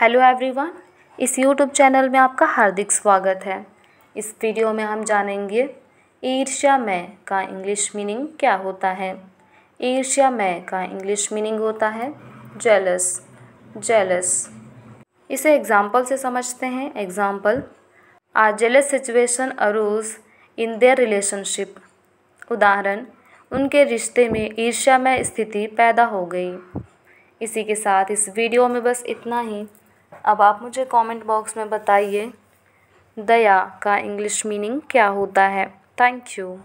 hello everyone इस YouTube channel में आपका हार्दिक स्वागत है इस वीडियो में हम जानेंगे ईर्ष्या मय का इंग्लिश मीनिंग क्या होता है ईर्ष्या मय का इंग्लिश मीनिंग होता है जेलस जेलस इसे एग्जाम्पल से समझते हैं example a jealous situation arose in their relationship उदाहरण उनके रिश्ते में ईर्ष्यामय स्थिति पैदा हो गई इसी के साथ इस वीडियो में बस इतना ही अब आप मुझे कमेंट बॉक्स में बताइए दया का इंग्लिश मीनिंग क्या होता है थैंक यू